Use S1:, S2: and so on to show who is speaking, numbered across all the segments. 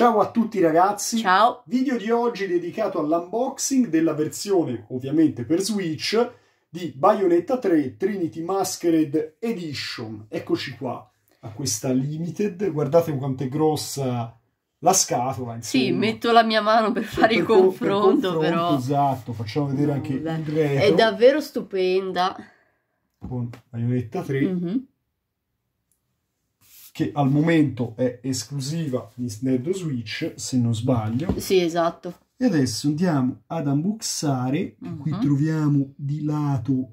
S1: Ciao a tutti ragazzi! Ciao! Video di oggi dedicato all'unboxing della versione, ovviamente per Switch, di Bayonetta 3 Trinity Masquerade Edition. Eccoci qua, a questa limited. Guardate quanto è grossa la scatola. Insomma. Sì, metto
S2: la mia mano per fare per il confronto, per confronto, però.
S1: Esatto, facciamo vedere anche il retro. È
S2: davvero stupenda.
S1: Con Bayonetta 3. Mm -hmm che al momento è esclusiva di Nintendo Switch, se non sbaglio. Sì, esatto. E adesso andiamo ad unboxare, uh -huh. qui mhm. troviamo di lato...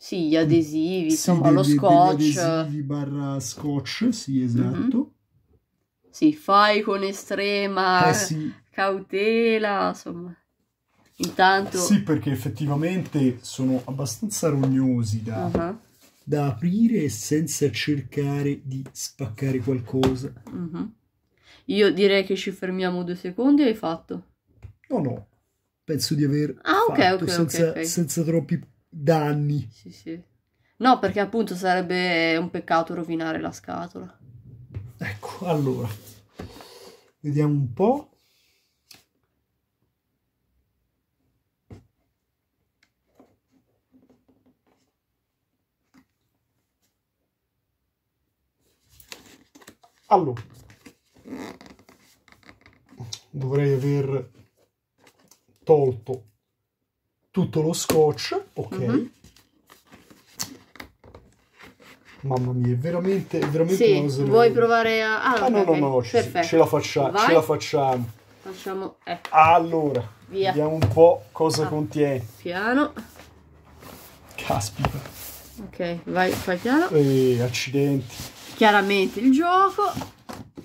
S2: Sì, gli adesivi, sì, insomma, lo scotch.
S1: Adesivi barra scotch, sì, esatto. Uh mhm. -huh.
S2: Sì, fai con estrema eh, sì. cautela, insomma. Intanto... Sì,
S1: perché effettivamente sono abbastanza rognosi da... Uh mhm. -huh da aprire senza cercare di spaccare qualcosa.
S2: Mm -hmm. Io direi che ci fermiamo due secondi, hai fatto?
S1: No, no, penso di aver ah, fatto okay, senza, okay, senza, troppi danni. Sì,
S2: sì. No, perché appunto sarebbe un peccato rovinare la scatola.
S1: Ecco, allora, vediamo un po'. Allora, dovrei aver tolto tutto lo scotch, ok. Mm -hmm. Mamma mia, è veramente, è veramente sì, una Vuoi provare a... Ah, ah no, okay. no, no, ci, ce la, faccia, ce la facciamo. Facciamo, ecco. Allora, Via. vediamo un po' cosa ah, contiene. Piano. Caspita.
S2: Ok, vai, fai piano.
S1: Ehi, accidenti
S2: chiaramente il gioco.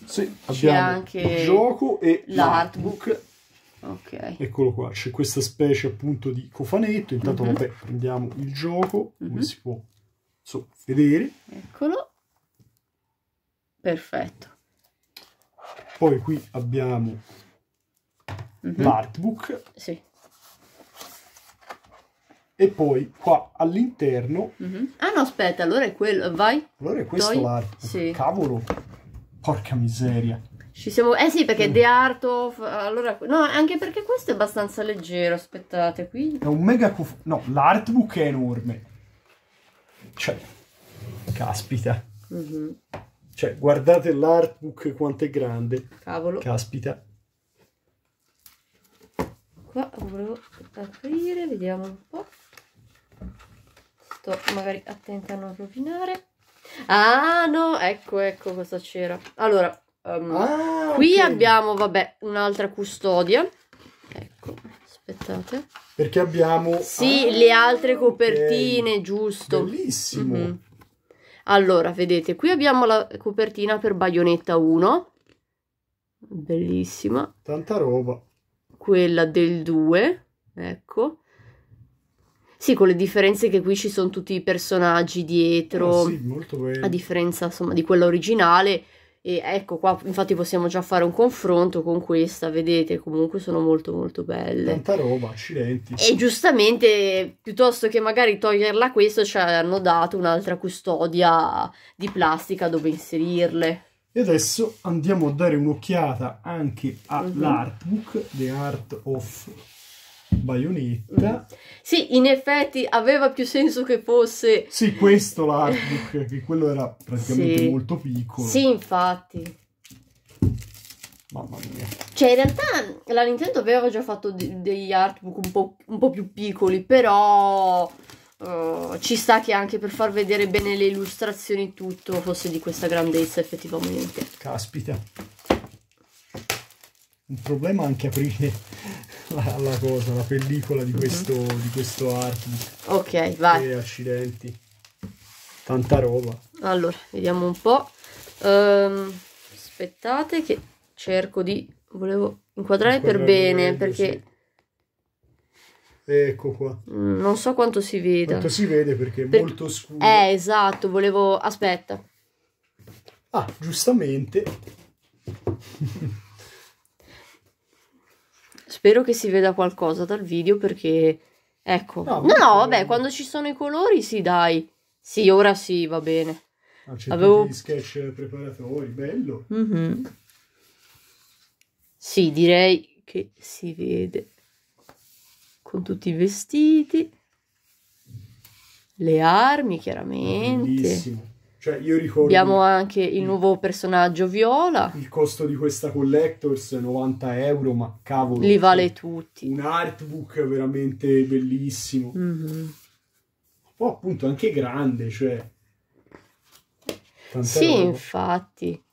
S1: Sì, abbiamo anche il gioco e l'artbook. Okay. Eccolo qua, c'è questa specie appunto di cofanetto. Intanto, mm -hmm. vabbè, prendiamo il gioco, mm -hmm. come mhm. si può so, vedere.
S2: Eccolo.
S1: Perfetto. Poi qui abbiamo mm -hmm. l'artbook. Sì. E poi qua all'interno...
S2: Mm-hmm. Ah no, aspetta, allora è quello, vai. Allora è questo Toi? l'arco. Sì. Cavolo,
S1: porca miseria.
S2: Ci siamo... Eh sì, perché mm. The Art of... Allora... No, anche perché questo è abbastanza leggero, aspettate, qui...
S1: È un mega... Cuf... No, l'artbook è enorme. Cioè, caspita. Mm-hmm. Cioè, guardate l'artbook quanto è grande. Cavolo. Caspita.
S2: Qua volevo aprire, vediamo un po' tutto esatto, magari attenta a non rovinare. Ah no, ecco, ecco cosa c'era. Allora, um, ah, qui okay. abbiamo, vabbè, un'altra custodia. Ecco, aspettate.
S1: Perché abbiamo... Sì, ah, le
S2: altre copertine, okay. giusto. Bellissimo. Mm -hmm. Allora, vedete, qui abbiamo la copertina per Baionetta 1. Bellissima. Tanta roba. Quella del 2, ecco. Sì, con le differenze che qui ci sono tutti i personaggi dietro, oh, sì, a differenza insomma, di quella originale. E ecco qua, infatti possiamo già fare un confronto con questa, vedete, comunque sono molto molto belle. Tanta roba, accidenti. E giustamente, piuttosto che magari toglierla questo, ci hanno dato un'altra custodia di plastica dove inserirle.
S1: E adesso andiamo a dare un'occhiata anche all'artbook, mhm. uh -huh. The Art of Bayonetta.
S2: Mm. Sì, in effetti aveva più senso che fosse... Sì,
S1: questo l'artbook, che quello era praticamente sì. molto piccolo. Sì,
S2: infatti. Mamma mia. Cioè, in realtà la Nintendo aveva già fatto de degli artbook un po', un po', più piccoli, però uh, ci sta che anche per far vedere bene le illustrazioni tutto fosse di questa grandezza effettivamente.
S1: Caspita. Un problema anche aprire la, cosa, la pellicola di mhm. questo, mm-hmm. di questo artbook.
S2: Ok, vai. E accidenti.
S1: Tanta roba.
S2: Allora, vediamo un po'. Um, aspettate che cerco di... Volevo inquadrare, inquadrare per bene, meglio, perché... Sì.
S1: Ecco qua.
S2: Mm, non so quanto si veda. Quanto si vede perché è per... molto scuro. Eh, esatto, volevo... Aspetta. Ah, giustamente. Spero che si veda qualcosa dal video perché... Ecco. No, no, no vabbè, quando ci sono i colori sì, dai. Sì, ora sì, va bene. Ah, Avevo... tutti
S1: sketch preparatori, bello. Mm-hmm.
S2: Sì, direi che si vede con tutti i vestiti, le armi chiaramente. Bellissimo.
S1: Cioè, io ricordo... Abbiamo
S2: anche il nuovo personaggio Viola.
S1: Il costo di questa Collectors, 90 euro, ma cavolo... Li vale cioè, tutti. Un artbook veramente bellissimo. Mm-hmm. Poi appunto anche grande, cioè... Tanta sì, roba.
S2: infatti.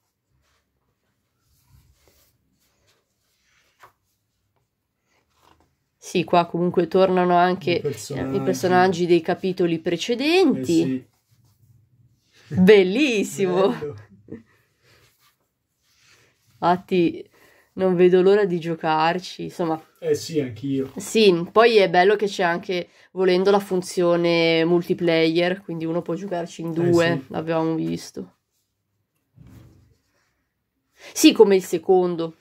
S2: Sì, qua comunque tornano anche i personaggi, i personaggi dei capitoli precedenti. Eh sì Bellissimo! Infatti non vedo l'ora di giocarci, insomma.
S1: Eh sì, anch'io.
S2: Sì, poi è bello che c'è anche, volendo, la funzione multiplayer, quindi uno può giocarci in eh due, eh sì. l'avevamo visto. Sì, come il secondo.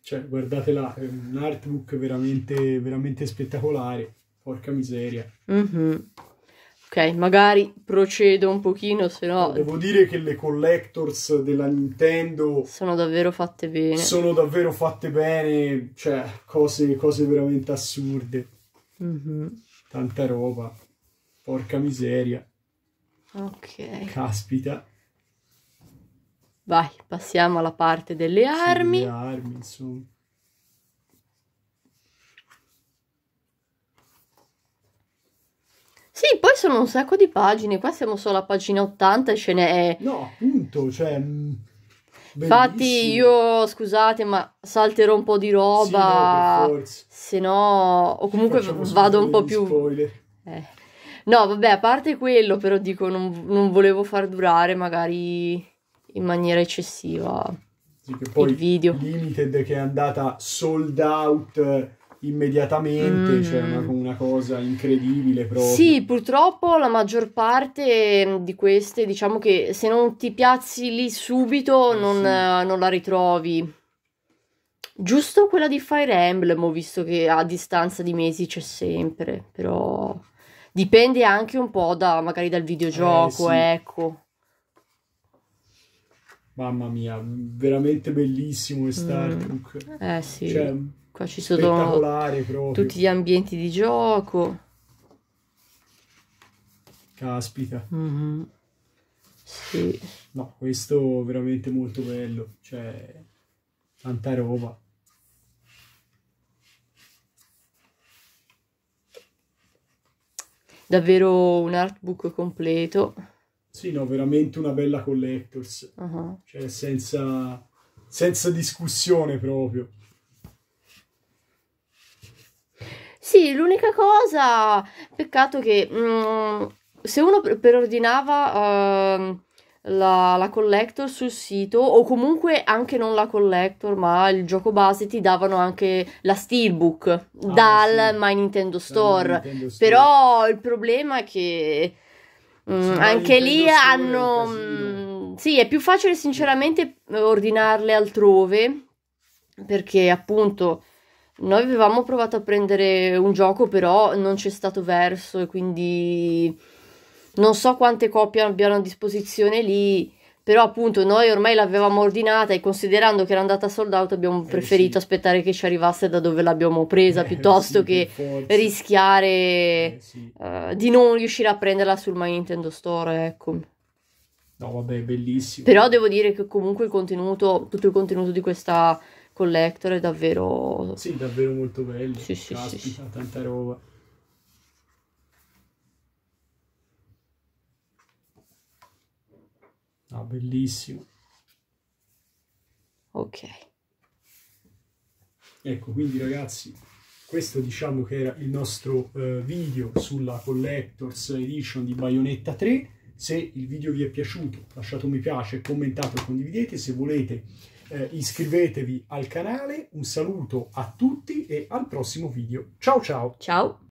S1: Cioè, guardate là, è un artbook veramente, veramente spettacolare. Porca miseria.
S2: Mm-hmm. Ok, magari procedo un pochino, se no... Devo dire
S1: che le collectors della Nintendo...
S2: Sono davvero fatte bene. Sono
S1: davvero fatte bene, cioè, cose, cose veramente assurde. Mm-hmm. Tanta roba. Porca miseria.
S2: Ok.
S1: Caspita.
S2: Vai, passiamo alla parte delle armi. Sì, delle armi, insomma. sono un sacco di pagine, qua siamo solo a pagina 80 e ce n'è... No,
S1: appunto, cioè... Mm, bellissimo.
S2: Infatti io, scusate, ma salterò un po' di roba, sì, no, se no... o comunque vado un po' più... Eh. No, vabbè, a parte quello, però dico, non, non volevo far durare magari in maniera eccessiva sì, il video.
S1: Limited che è andata sold out immediatamente, mm. cioè una, mm. una, cosa incredibile proprio. Sì,
S2: purtroppo la maggior parte mm, di queste, diciamo che se non ti piazzi lì subito eh, non, sì. Eh, non la ritrovi. Giusto quella di Fire Emblem, ho visto che a distanza di mesi c'è sempre, però dipende anche un po' da, magari dal videogioco, eh, sì. ecco.
S1: Mamma mia, veramente bellissimo e Star mm. Eh sì. Cioè, qua ci sono tutti
S2: gli ambienti di gioco.
S1: Caspita. Mm-hmm. Sì. No, questo è veramente molto bello, cioè tanta roba.
S2: Davvero un artbook completo. Sì, no,
S1: veramente una bella collectors. Uh-huh. Cioè senza, senza discussione proprio.
S2: Sì, l'unica cosa, peccato che mm, se uno preordinava uh, la, la, collector sul sito o comunque anche non la collector ma il gioco base ti davano anche la steelbook ah, dal sì. My Nintendo Store. Nintendo Store. Però il problema è che mm, anche lì Store hanno... Mm, sì, è più facile sinceramente ordinarle altrove perché appunto noi avevamo provato a prendere un gioco, però non c'è stato verso e quindi non so quante copie abbiano a disposizione lì. Però appunto noi ormai l'avevamo ordinata e considerando che era andata sold out abbiamo eh, preferito sì. aspettare che ci arrivasse da dove l'abbiamo presa eh, piuttosto sì, che rischiare eh, sì. uh, di non riuscire a prenderla sul My Nintendo Store, ecco.
S1: No, vabbè, bellissimo. Però devo
S2: dire che comunque il contenuto, tutto il contenuto di questa collector è davvero...
S1: Sì, davvero molto bello. Sì, sì, Caspita, sì, sì. tanta roba. Ah, bellissimo. Ok. Ecco, quindi ragazzi, questo diciamo che era il nostro eh, video sulla Collectors Edition di Bayonetta 3. Se il video vi è piaciuto lasciate un mi piace, commentate e condividete. Se volete eh, iscrivetevi al canale, un saluto a tutti e al prossimo video. Ciao ciao! Ciao!